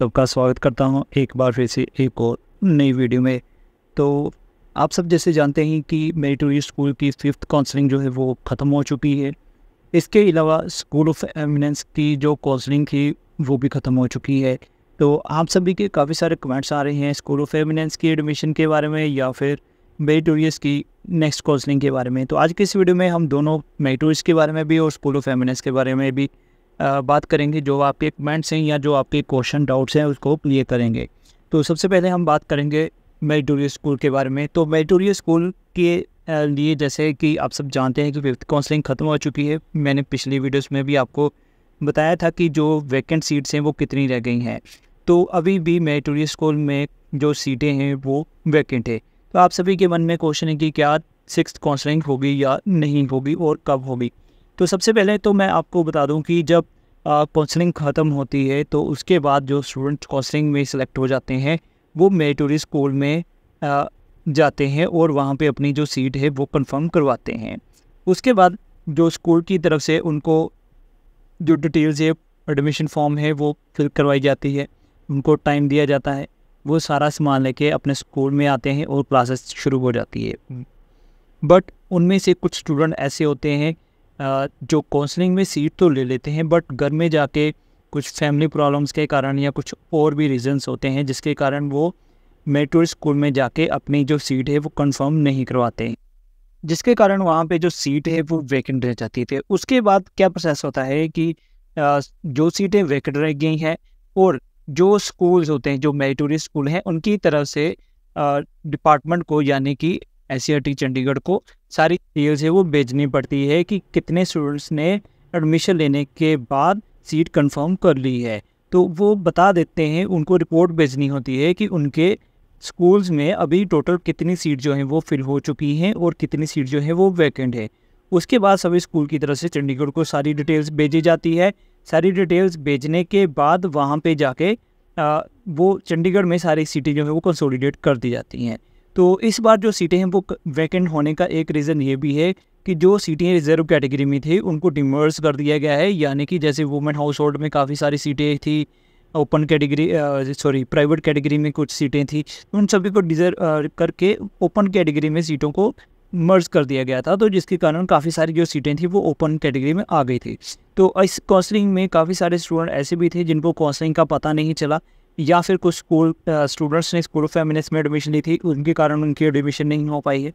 सबका स्वागत करता हूँ एक बार फिर से एक और नई वीडियो में तो आप सब जैसे जानते हैं कि मेरी टूरिस्ट तो स्कूल की फिफ्थ काउंसलिंग जो है वो ख़त्म हो चुकी है इसके अलावा स्कूल ऑफ एमिनेंस की जो काउंसलिंग थी वो भी ख़त्म हो चुकी है तो आप सभी के काफ़ी सारे कमेंट्स आ रहे हैं स्कूल ऑफ एमिनेंस की एडमिशन के बारे में या फिर मेरी तो की नेक्स्ट काउंसलिंग के बारे में तो आज की इस वीडियो में हम दोनों मेरी तो के बारे में भी और स्कूल ऑफ एमिनेंस के बारे में भी बात करेंगे जो आपके कमेंट्स हैं या जो आपके क्वेश्चन डाउट्स हैं उसको क्लियर करेंगे तो सबसे पहले हम बात करेंगे मेरिटोरियस स्कूल के बारे में तो मेरिटोरियस स्कूल के लिए जैसे कि आप सब जानते हैं कि फिफ्थ काउंसलिंग ख़त्म हो चुकी है मैंने पिछली वीडियोस में भी आपको बताया था कि जो वैकेंट सीट्स हैं वो कितनी रह गई हैं तो अभी भी मेरिटोरियस स्कूल में जो सीटें हैं वो वैकेंट है तो आप सभी के मन में क्वेश्चन है कि क्या सिक्स काउंसलिंग होगी या नहीं होगी और कब होगी तो सबसे पहले तो मैं आपको बता दूं कि जब काउंसलिंग ख़त्म होती है तो उसके बाद जो स्टूडेंट काउंसलिंग में सेलेक्ट हो जाते हैं वो मेरिटोरी स्कूल में आ, जाते हैं और वहाँ पे अपनी जो सीट है वो कंफर्म करवाते हैं उसके बाद जो स्कूल की तरफ से उनको जो डिटेल्स है एडमिशन फॉर्म है वो फिल करवाई जाती है उनको टाइम दिया जाता है वो सारा सामान लेके अपने स्कूल में आते हैं और क्लासेस शुरू हो जाती है बट उनमें से कुछ स्टूडेंट ऐसे होते हैं जो काउंसलिंग में सीट तो ले लेते हैं बट घर में जाके कुछ फैमिली प्रॉब्लम्स के कारण या कुछ और भी रीजंस होते हैं जिसके कारण वो मेट्रो स्कूल में जाके अपनी जो सीट है वो कंफर्म नहीं करवाते जिसके कारण वहाँ पे जो सीट है वो वैकेंट रह जाती थी उसके बाद क्या प्रोसेस होता है कि जो सीटें वैकेंट रह गई हैं और जो स्कूल्स होते हैं जो मेरिटोरियस स्कूल हैं उनकी तरफ से डिपार्टमेंट को यानी कि एस चंडीगढ़ को सारी डिटेल्स है वो भेजनी पड़ती है कि कितने स्टूडेंट्स ने एडमिशन लेने के बाद सीट कंफर्म कर ली है तो वो बता देते हैं उनको रिपोर्ट भेजनी होती है कि उनके स्कूल्स में अभी टोटल कितनी सीट जो है वो फिल हो चुकी हैं और कितनी सीट जो है वो वैकेंट है उसके बाद सभी स्कूल की तरफ से चंडीगढ़ को सारी डिटेल्स भेजी जाती है सारी डिटेल्स भेजने के बाद वहाँ पे जाके आ, वो चंडीगढ़ में सारी सीटें जो है वो कंसोलिडेट कर दी जाती हैं तो इस बार जो सीटें हैं वो वैकेंट होने का एक रीज़न ये भी है कि जो सीटें रिजर्व कैटेगरी में थी उनको डिमर्स कर दिया गया है यानी कि जैसे वुमेन हाउस होल्ड में काफ़ी सारी सीटें थी open category sorry private category में कुछ सीटें थी तो उन सभी को डिजर्व करके ओपन कैटेगरी में सीटों को मर्ज कर दिया गया था तो जिसके कारण काफ़ी सारी जो सीटें थी वो ओपन कैटेगरी में आ गई थी तो इस काउंसलिंग में काफ़ी सारे स्टूडेंट ऐसे भी थे जिनको काउंसलिंग का पता नहीं चला या फिर कुछ स्कूल स्टूडेंट्स ने स्कूल ऑफ फेमिनिस्ट में एडमिशन ली थी उनके कारण उनकी एडमिशन नहीं हो पाई है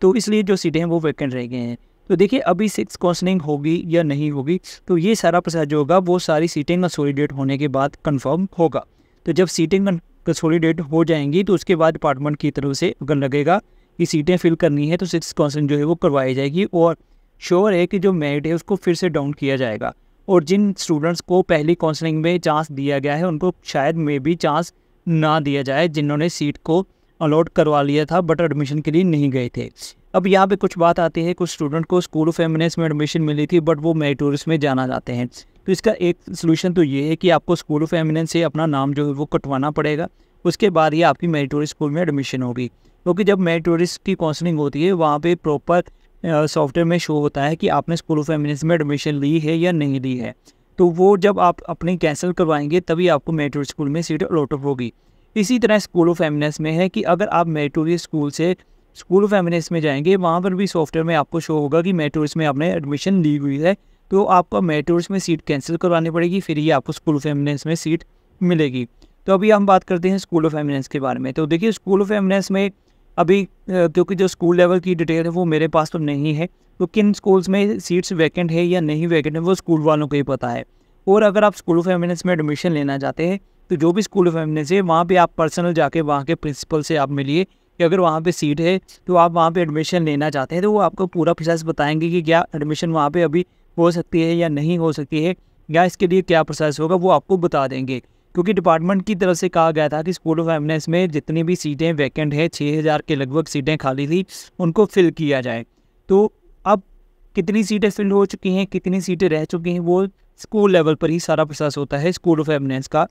तो इसलिए जो सीटें हैं वो वैकेंट रह गए हैं तो देखिए अभी सिक्स काउंसलिंग होगी या नहीं होगी तो ये सारा प्रोसेस जो होगा वो सारी सीटें कंसोलीडेट होने के बाद कन्फर्म होगा तो जब सीटें कंसोलीडेट हो जाएंगी तो उसके बाद डिपार्टमेंट की तरफ से अगर लगेगा कि सीटें फिल करनी है तो सिक्स काउंसलिंग जो है वो करवाई जाएगी और श्योर है कि जो मेरिट है उसको फिर से डाउन किया जाएगा और जिन स्टूडेंट्स को पहली काउंसलिंग में चांस दिया गया है उनको शायद मे भी चांस ना दिया जाए जिन्होंने सीट को अलॉट करवा लिया था बट एडमिशन के लिए नहीं गए थे अब यहाँ पे कुछ बात आती है कुछ स्टूडेंट को स्कूल ऑफ एमिनेंस में एडमिशन मिली थी बट वो मेरिटोरियस में जाना चाहते हैं तो इसका एक सोल्यूशन तो ये है कि आपको स्कूल ऑफ एमिनेंस से अपना नाम जो है वो कटवाना पड़ेगा उसके बाद ही आपकी मेरिटोरियस स्कूल में एडमिशन होगी क्योंकि तो जब मेरिटोरियस की काउंसलिंग होती है वहाँ पर प्रॉपर सॉफ्टवेयर में शो होता है कि आपने स्कूल ऑफ एमिनेंस में एडमिशन ली है या नहीं ली है तो वो जब आप अपनी कैंसिल करवाएंगे तभी आपको मेट्रो स्कूल में सीट अलॉट होगी इसी तरह स्कूल ऑफ एमिनेंस में है कि अगर आप मेरिटोरियस स्कूल से स्कूल ऑफ एमिनेंस में जाएंगे वहाँ पर भी सॉफ्टवेयर में आपको शो होगा कि मेरिटोरियस में आपने एडमिशन ली हुई है तो आपको मेरिटोरियस में सीट कैंसिल करवानी पड़ेगी फिर ही आपको स्कूल ऑफ एमिनेंस में सीट मिलेगी तो अभी हम बात करते हैं स्कूल ऑफ एमिनेंस के बारे में तो देखिए स्कूल ऑफ एमिनेंस में अभी क्योंकि जो स्कूल लेवल की डिटेल है वो मेरे पास तो नहीं है तो किन स्कूल्स में सीट्स वैकेंट है या नहीं वैकेंट है वो स्कूल वालों को ही पता है और अगर आप स्कूल ऑफ एमिनेंस में एडमिशन लेना चाहते हैं तो जो भी स्कूल ऑफ एमिनेंस है वहाँ पर आप पर्सनल जाके वहाँ के प्रिंसिपल से आप मिलिए कि अगर वहाँ पर सीट है तो आप वहाँ पर एडमिशन लेना चाहते हैं तो वो आपको पूरा प्रोसेस बताएंगे कि क्या एडमिशन वहाँ पर अभी हो सकती है या नहीं हो सकती है या इसके लिए क्या प्रोसेस होगा वो आपको बता देंगे क्योंकि डिपार्टमेंट की तरफ से कहा गया था कि स्कूल ऑफ एमनेस में जितनी भी सीटें वैकेंट हैं छः हज़ार के लगभग सीटें खाली थी उनको फिल किया जाए तो अब कितनी सीटें फिल हो चुकी हैं कितनी सीटें रह चुकी हैं वो स्कूल लेवल पर ही सारा प्रोसेस होता है स्कूल ऑफ एमनेस का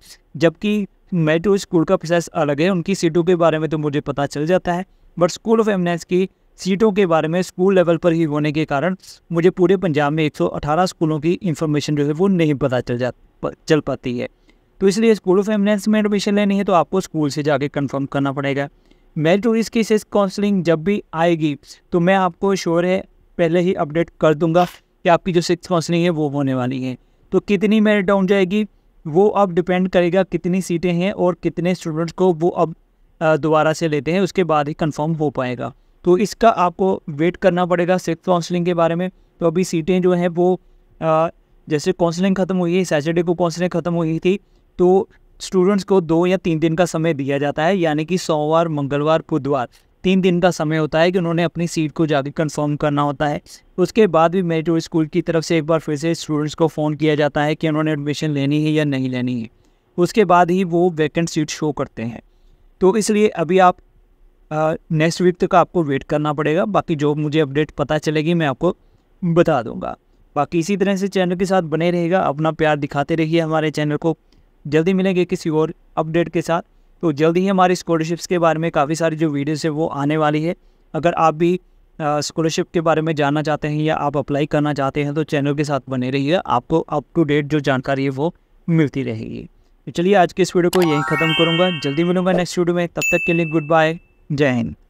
जबकि मेट्रो स्कूल का प्रोसेस अलग है उनकी सीटों के बारे में तो मुझे पता चल जाता है बट स्कूल ऑफ एमनेस की सीटों के बारे में स्कूल लेवल पर ही होने के कारण मुझे पूरे पंजाब में 118 स्कूलों की इन्फॉर्मेशन जो है वो नहीं पता चल जा चल पाती है तो इसलिए स्कूल ऑफ एमिनेंस में एडमिशन लेनी है तो आपको स्कूल से जाके कंफर्म करना पड़ेगा मेरिट और इसकी सेस काउंसलिंग जब भी आएगी तो मैं आपको श्योर है पहले ही अपडेट कर दूंगा कि आपकी जो सिक्स काउंसलिंग है वो होने वाली है तो कितनी मेरिट डाउन जाएगी वो अब डिपेंड करेगा कितनी सीटें हैं और कितने स्टूडेंट्स को वो अब दोबारा से लेते हैं उसके बाद ही कन्फर्म हो पाएगा तो इसका आपको वेट करना पड़ेगा सिक्स काउंसलिंग के बारे में तो अभी सीटें जो हैं वो जैसे काउंसलिंग ख़त्म हुई है सैटरडे को काउंसलिंग ख़त्म हुई थी तो स्टूडेंट्स को दो या तीन दिन का समय दिया जाता है यानी कि सोमवार मंगलवार बुधवार तीन दिन का समय होता है कि उन्होंने अपनी सीट को जाकर कंफर्म करना होता है उसके बाद भी मेरे जो स्कूल की तरफ से एक बार फिर से स्टूडेंट्स को फ़ोन किया जाता है कि उन्होंने एडमिशन लेनी है या नहीं लेनी है उसके बाद ही वो वैकेंट सीट शो करते हैं तो इसलिए अभी आप नेक्स्ट वीक तक आपको वेट करना पड़ेगा बाकी जो मुझे अपडेट पता चलेगी मैं आपको बता दूंगा बाकी इसी तरह से चैनल के साथ बने रहेगा अपना प्यार दिखाते रहिए हमारे चैनल को जल्दी मिलेंगे किसी और अपडेट के साथ तो जल्दी ही हमारी स्कॉलरशिप्स के बारे में काफ़ी सारी जो वीडियोस है वो आने वाली है अगर आप भी स्कॉलरशिप के बारे में जानना चाहते हैं या आप अप्लाई करना चाहते हैं तो चैनल के साथ बने रहिए आपको अप टू डेट जो जानकारी है वो मिलती रहेगी तो चलिए आज के इस वीडियो को यहीं ख़त्म करूँगा जल्दी मिलूँगा नेक्स्ट वीडियो में तब तक के लिए गुड बाय जय हिंद